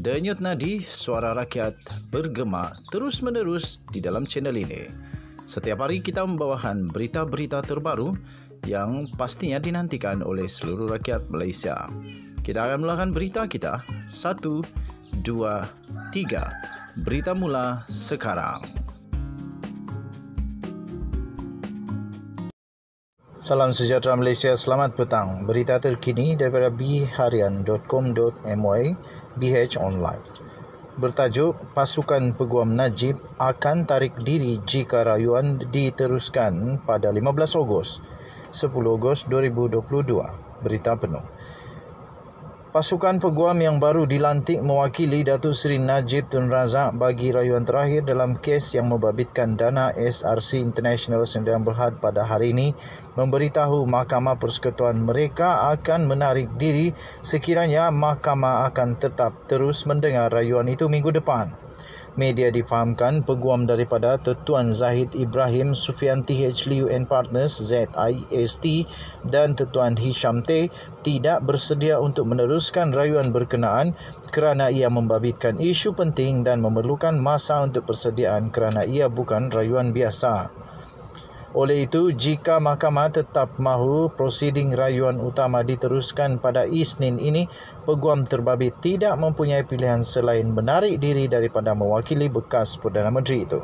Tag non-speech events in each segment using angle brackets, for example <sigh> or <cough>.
Denyut nadi suara rakyat bergema terus-menerus di dalam channel ini. Setiap hari kita membawakan berita-berita terbaru yang pastinya dinantikan oleh seluruh rakyat Malaysia. Kita akan melakukan berita kita. Satu, dua, tiga. Berita mula sekarang. Salam sejahtera Malaysia, selamat petang. Berita terkini daripada bharian.com.my BH Online. Bertajuk Pasukan Peguam Najib akan tarik diri jika rayuan diteruskan pada 15 Ogos 10 Ogos 2022. Berita penuh. Pasukan peguam yang baru dilantik mewakili Datuk Seri Najib Tun Razak bagi rayuan terakhir dalam kes yang membabitkan dana SRC International Sendirian Berhad pada hari ini memberitahu Mahkamah Persekutuan mereka akan menarik diri sekiranya Mahkamah akan tetap terus mendengar rayuan itu minggu depan. Media difahamkan peguam daripada Tetuan Zahid Ibrahim Sufianti Liu and Partners ZIST dan Tetuan Hisham T tidak bersedia untuk meneruskan rayuan berkenaan kerana ia membabitkan isu penting dan memerlukan masa untuk persediaan kerana ia bukan rayuan biasa. Oleh itu, jika mahkamah tetap mahu prosiding rayuan utama diteruskan pada Isnin ini, peguam terbabi tidak mempunyai pilihan selain menarik diri daripada mewakili bekas Perdana Menteri itu.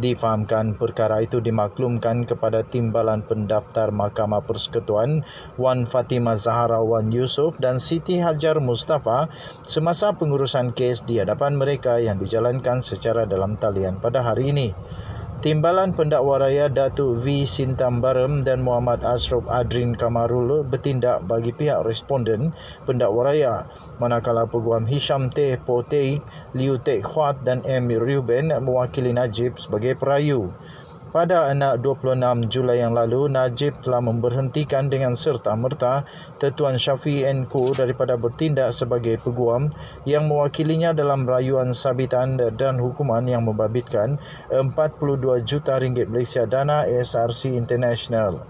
Difahamkan perkara itu dimaklumkan kepada timbalan pendaftar Mahkamah Persekutuan Wan Fatimah Zahara Wan Yusof dan Siti Hajar Mustafa semasa pengurusan kes di hadapan mereka yang dijalankan secara dalam talian pada hari ini. Timbalan Pendakwa Raya Datuk V. Sintambaram dan Muhammad Asrof Adrin Kamarul bertindak bagi pihak responden Pendakwa Raya manakala Peguam Hisham Teh Poteik, Liu Teh Huat dan M. Ruben mewakili Najib sebagai perayu. Pada anak 26 Julai yang lalu, Najib telah memberhentikan dengan serta merta Tetuan Syafi'i Co daripada bertindak sebagai peguam yang mewakilinya dalam rayuan sabitan dan hukuman yang membabitkan 42 juta ringgit Malaysia dana SRC International.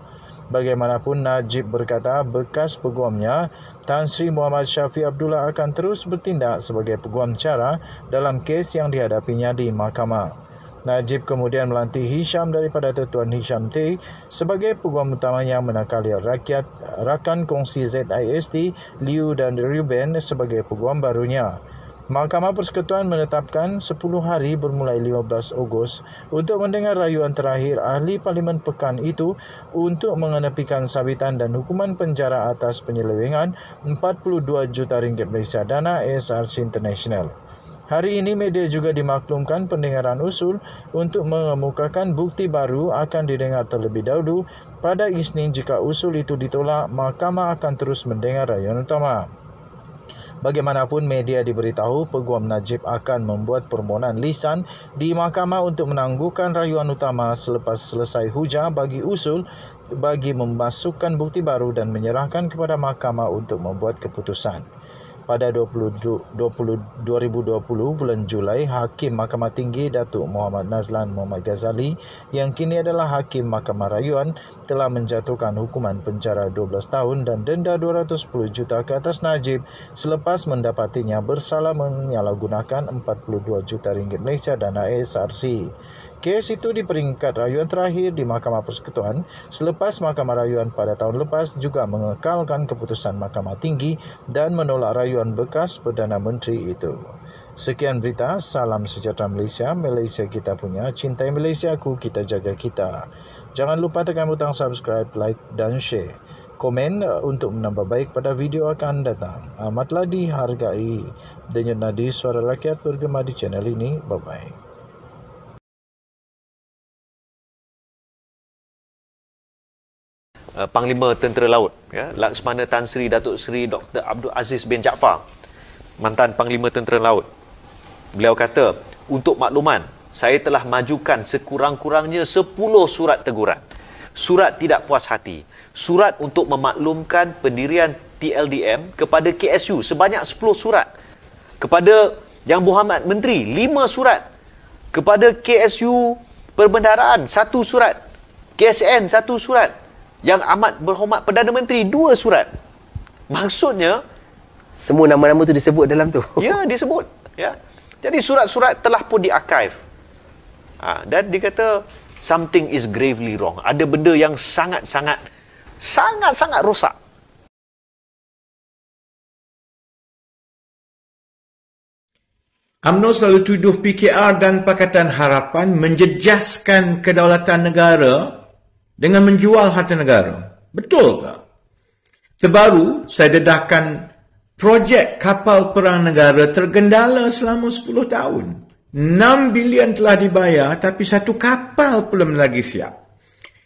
Bagaimanapun Najib berkata bekas peguamnya Tan Sri Muhammad Syafiq Abdullah akan terus bertindak sebagai peguam cara dalam kes yang dihadapinya di mahkamah. Najib kemudian melantik Hisham daripada Tuan Hisham T sebagai peguam utamanya menakali rakyat rakan kongsi ZISD Liu dan Ruben sebagai peguam barunya. Mahkamah Persekutuan menetapkan 10 hari bermula 15 Ogos untuk mendengar rayuan terakhir ahli parlimen pekan itu untuk mengenepikan sabitan dan hukuman penjara atas penyelewengan 42 juta ringgit Malaysia dana SRC International. Hari ini media juga dimaklumkan pendengaran usul untuk mengemukakan bukti baru akan didengar terlebih dahulu. Pada Isnin jika usul itu ditolak, mahkamah akan terus mendengar rayuan utama. Bagaimanapun media diberitahu Peguam Najib akan membuat permohonan lisan di mahkamah untuk menangguhkan rayuan utama selepas selesai hujah bagi usul bagi memasukkan bukti baru dan menyerahkan kepada mahkamah untuk membuat keputusan pada 20, 20 2020 bulan Julai, Hakim Mahkamah Tinggi Datuk Muhammad Nazlan Muhammad Ghazali yang kini adalah Hakim Mahkamah Rayuan telah menjatuhkan hukuman penjara 12 tahun dan denda 210 juta ke atas Najib selepas mendapatinya bersalah menyalahgunakan 42 juta ringgit Malaysia dana SRC. Kes itu di peringkat rayuan terakhir di Mahkamah Persekutuan selepas Mahkamah Rayuan pada tahun lepas juga mengekalkan keputusan Mahkamah Tinggi dan menolak rayuan bekas Perdana Menteri itu. Sekian berita, salam sejahtera Malaysia, Malaysia kita punya, cintai Malaysia aku kita jaga kita. Jangan lupa tekan butang subscribe, like dan share. Komen uh, untuk menambah baik pada video akan datang. Amatlah dihargai. Denyut nadi suara rakyat bergema di channel ini. Bye-bye. Eh, Panglima Tentera Laut ya Laksmana Tan Sri Datuk Sri Dr Abdul Aziz bin Jaafar mantan Panglima Tentera Laut beliau kata untuk makluman saya telah majukan sekurang-kurangnya 10 surat teguran surat tidak puas hati surat untuk memaklumkan pendirian TLDM kepada KSU sebanyak 10 surat kepada Yang Muhammad Menteri 5 surat kepada KSU Perbendaharaan satu surat KSN satu surat yang amat berhormat Perdana Menteri dua surat. Maksudnya semua nama-nama tu disebut dalam tu. <laughs> Ya, disebut. Ya. Jadi surat-surat telah pun diarkive. Ha, dan dikata something is gravely wrong. Ada benda yang sangat-sangat sangat-sangat rosak. UMNO selalu tuduh PKR dan Pakatan Harapan menjejaskan kedaulatan negara dengan menjual harta negara. Betul ke? Terbaru, saya dedahkan projek kapal perang negara tergendala selama 10 tahun. 6 bilion telah dibayar tapi satu kapal belum lagi siap.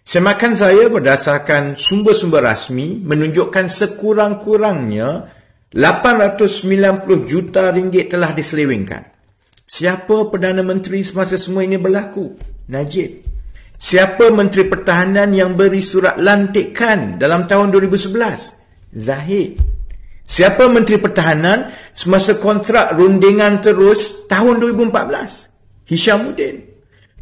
Semakan saya berdasarkan sumber-sumber rasmi menunjukkan sekurang-kurangnya 890 juta ringgit telah diselewengkan. Siapa Perdana Menteri semasa semua ini berlaku? Najib. Siapa Menteri Pertahanan yang beri surat lantikan dalam tahun 2011? Zahid. Siapa Menteri Pertahanan semasa kontrak rundingan terus tahun 2014? Hishamuddin.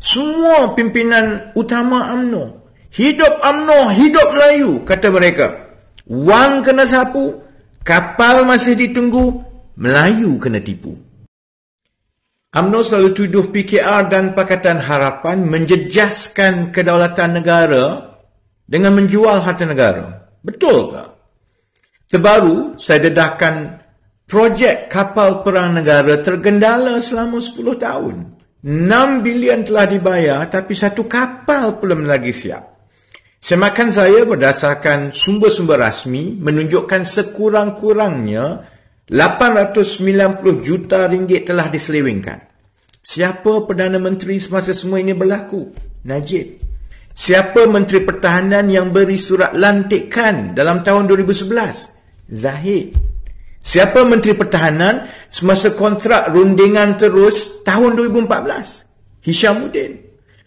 Semua pimpinan utama AMNO Hidup UMNO, hidup Melayu, kata mereka. Wang kena sapu, kapal masih ditunggu, Melayu kena tipu. UMNO selalu tuduh PKR dan Pakatan Harapan menjejaskan kedaulatan negara dengan menjual harta negara. Betul ke? Terbaru, saya dedahkan projek kapal perang negara tergendala selama 10 tahun. 6 bilion telah dibayar tapi satu kapal belum lagi siap. Semakan saya berdasarkan sumber-sumber rasmi menunjukkan sekurang-kurangnya 890 juta ringgit telah diselewengkan. Siapa Perdana Menteri semasa semua ini berlaku? Najib. Siapa Menteri Pertahanan yang beri surat lantikan dalam tahun 2011? Zahid. Siapa Menteri Pertahanan semasa kontrak rundingan terus tahun 2014? Hishamuddin.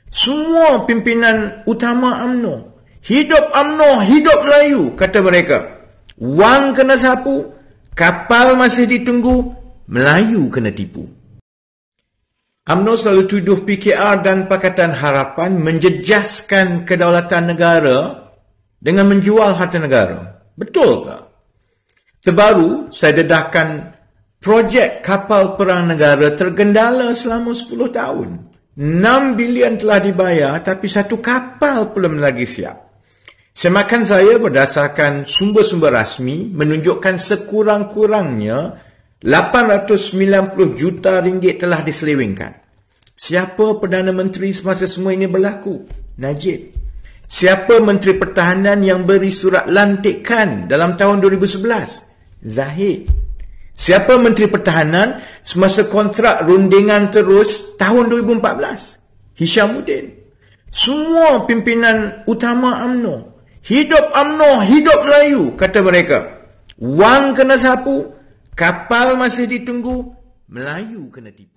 Semua pimpinan utama UMNO. Hidup UMNO, hidup Melayu, kata mereka. Wang kena sapu, Kapal masih ditunggu, Melayu kena tipu. UMNO selalu tuduh PKR dan Pakatan Harapan menjejaskan kedaulatan negara dengan menjual harta negara. Betul ke? Terbaru, saya dedahkan projek kapal perang negara tergendala selama 10 tahun. 6 bilion telah dibayar tapi satu kapal belum lagi siap. Semakan saya berdasarkan sumber-sumber rasmi menunjukkan sekurang-kurangnya 890 juta ringgit telah diselewengkan. Siapa Perdana Menteri semasa semua ini berlaku? Najib. Siapa Menteri Pertahanan yang beri surat lantikan dalam tahun 2011? Zahid. Siapa Menteri Pertahanan semasa kontrak rundingan terus tahun 2014? Hishamuddin. Semua pimpinan utama UMNO Hidup amno, hidup layu, kata mereka. Wang kena sapu, kapal masih ditunggu, Melayu kena tipu.